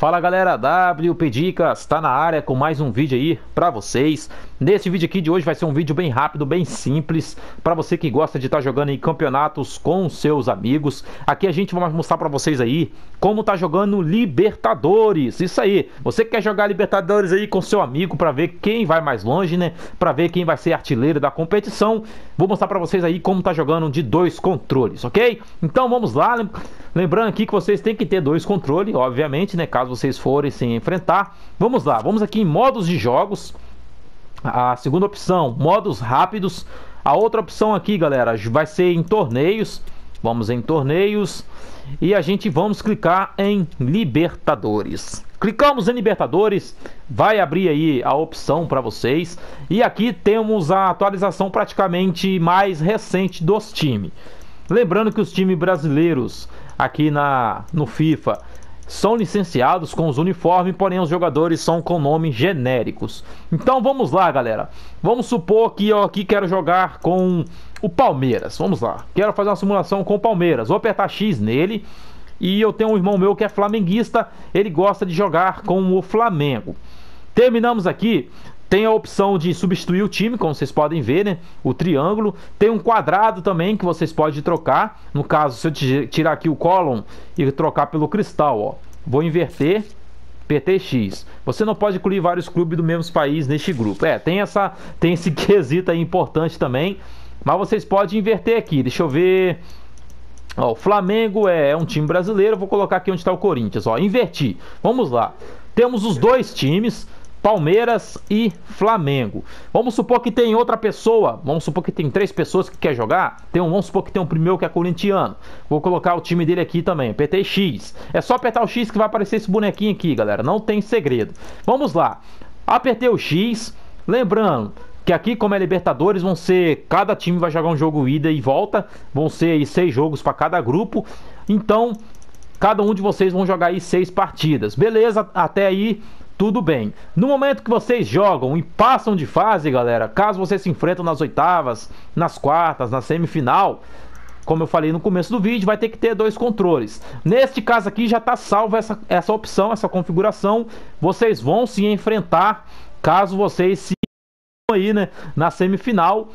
Fala galera, WP Dicas está na área com mais um vídeo aí para vocês. Nesse vídeo aqui de hoje vai ser um vídeo bem rápido, bem simples, para você que gosta de estar tá jogando em campeonatos com seus amigos. Aqui a gente vai mostrar para vocês aí como tá jogando Libertadores. Isso aí. Você quer jogar Libertadores aí com seu amigo para ver quem vai mais longe, né? Para ver quem vai ser artilheiro da competição. Vou mostrar para vocês aí como tá jogando de dois controles, OK? Então vamos lá. Lembrando aqui que vocês têm que ter dois controles, obviamente, né? Caso vocês forem se enfrentar. Vamos lá, vamos aqui em modos de jogos. A segunda opção, modos rápidos. A outra opção aqui, galera, vai ser em torneios. Vamos em torneios e a gente vamos clicar em Libertadores. Clicamos em Libertadores, vai abrir aí a opção para vocês. E aqui temos a atualização praticamente mais recente dos times. Lembrando que os times brasileiros aqui na, no FIFA são licenciados com os uniformes, porém os jogadores são com nomes genéricos. Então vamos lá, galera. Vamos supor que eu aqui quero jogar com o Palmeiras. Vamos lá. Quero fazer uma simulação com o Palmeiras. Vou apertar X nele. E eu tenho um irmão meu que é flamenguista, ele gosta de jogar com o Flamengo. Terminamos aqui. Tem a opção de substituir o time, como vocês podem ver, né? O triângulo. Tem um quadrado também que vocês podem trocar. No caso, se eu tirar aqui o column e trocar pelo cristal, ó. Vou inverter. PTX. Você não pode incluir vários clubes do mesmo país neste grupo. É, tem essa, tem esse quesito aí importante também. Mas vocês podem inverter aqui. Deixa eu ver. Ó, o Flamengo é, é um time brasileiro. vou colocar aqui onde está o Corinthians. Ó, inverti. Vamos lá. Temos os dois times. Palmeiras e Flamengo. Vamos supor que tem outra pessoa, vamos supor que tem três pessoas que quer jogar, tem um, vamos supor que tem um primeiro que é corintiano. Vou colocar o time dele aqui também, PTX. É só apertar o X que vai aparecer esse bonequinho aqui, galera, não tem segredo. Vamos lá. Apertei o X, lembrando que aqui como é Libertadores vão ser cada time vai jogar um jogo ida e volta, vão ser aí seis jogos para cada grupo. Então, cada um de vocês vão jogar aí seis partidas. Beleza? Até aí tudo bem. No momento que vocês jogam e passam de fase, galera, caso vocês se enfrentam nas oitavas, nas quartas, na semifinal, como eu falei no começo do vídeo, vai ter que ter dois controles. Neste caso aqui já está salva essa, essa opção, essa configuração. Vocês vão se enfrentar caso vocês se aí, né, na semifinal.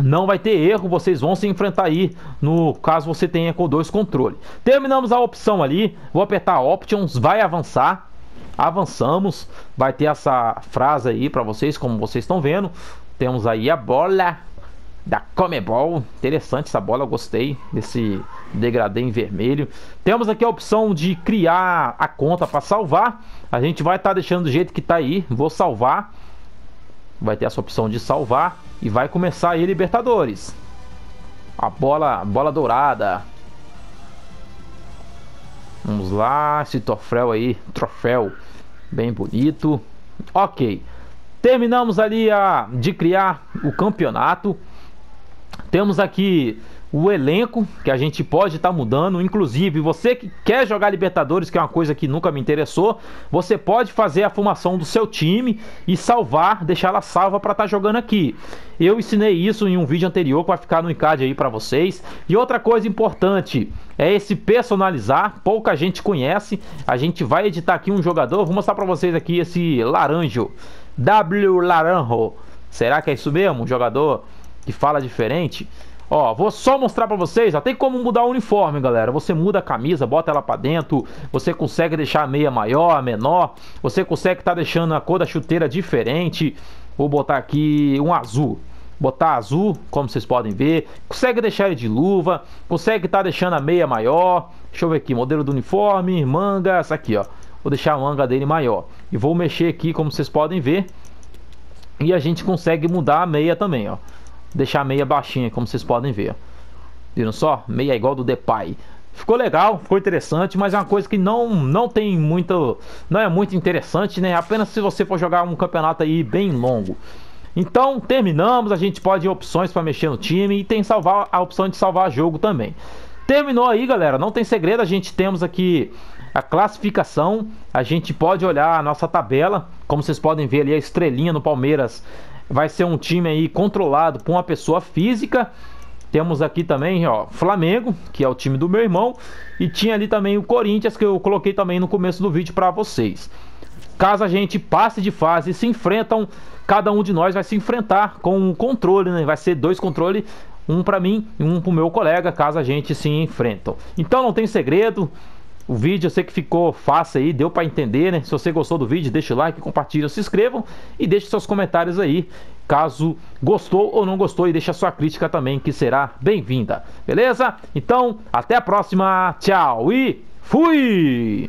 Não vai ter erro, vocês vão se enfrentar aí no caso você tenha com dois controle. Terminamos a opção ali, vou apertar Options, vai avançar avançamos. Vai ter essa frase aí para vocês, como vocês estão vendo. Temos aí a bola da Comebol. Interessante essa bola, gostei desse degradê em vermelho. Temos aqui a opção de criar a conta para salvar. A gente vai estar tá deixando do jeito que está aí. Vou salvar. Vai ter essa opção de salvar e vai começar aí Libertadores. A bola, bola dourada, Vamos lá, esse troféu aí, troféu bem bonito. Ok, terminamos ali a, de criar o campeonato. Temos aqui o elenco que a gente pode estar tá mudando. Inclusive, você que quer jogar Libertadores, que é uma coisa que nunca me interessou, você pode fazer a formação do seu time e salvar, deixar ela salva para estar tá jogando aqui. Eu ensinei isso em um vídeo anterior, vai ficar no encade aí para vocês. E outra coisa importante é esse personalizar, pouca gente conhece. A gente vai editar aqui um jogador, vou mostrar para vocês aqui esse Laranjo, W Laranjo. Será que é isso mesmo? Um jogador que fala diferente? Ó, vou só mostrar pra vocês, ó, tem como mudar o uniforme, galera. Você muda a camisa, bota ela pra dentro, você consegue deixar a meia maior, menor, você consegue tá deixando a cor da chuteira diferente. Vou botar aqui um azul, botar azul, como vocês podem ver, consegue deixar ele de luva, consegue estar tá deixando a meia maior, deixa eu ver aqui, modelo do uniforme, manga, essa aqui ó, vou deixar a manga dele maior, e vou mexer aqui como vocês podem ver, e a gente consegue mudar a meia também ó, deixar a meia baixinha, como vocês podem ver. Viram só? Meia é igual do Depay. Ficou legal, ficou interessante, mas é uma coisa que não, não tem muito. Não é muito interessante, né? Apenas se você for jogar um campeonato aí bem longo. Então terminamos, a gente pode ir opções para mexer no time e tem salvar a opção de salvar jogo também. Terminou aí, galera. Não tem segredo, a gente temos aqui a classificação. A gente pode olhar a nossa tabela, como vocês podem ver ali a estrelinha no Palmeiras vai ser um time aí controlado por uma pessoa física. Temos aqui também, ó, Flamengo, que é o time do meu irmão, e tinha ali também o Corinthians que eu coloquei também no começo do vídeo para vocês. Caso a gente passe de fase, e se enfrentam, cada um de nós vai se enfrentar com um controle, né? Vai ser dois controles, um para mim e um para o meu colega, caso a gente se enfrentam. Então não tem segredo, o vídeo eu sei que ficou fácil aí, deu para entender, né? Se você gostou do vídeo, deixa o like, compartilha, se inscrevam e deixe seus comentários aí, caso gostou ou não gostou e deixe a sua crítica também, que será bem-vinda. Beleza? Então, até a próxima, tchau e fui!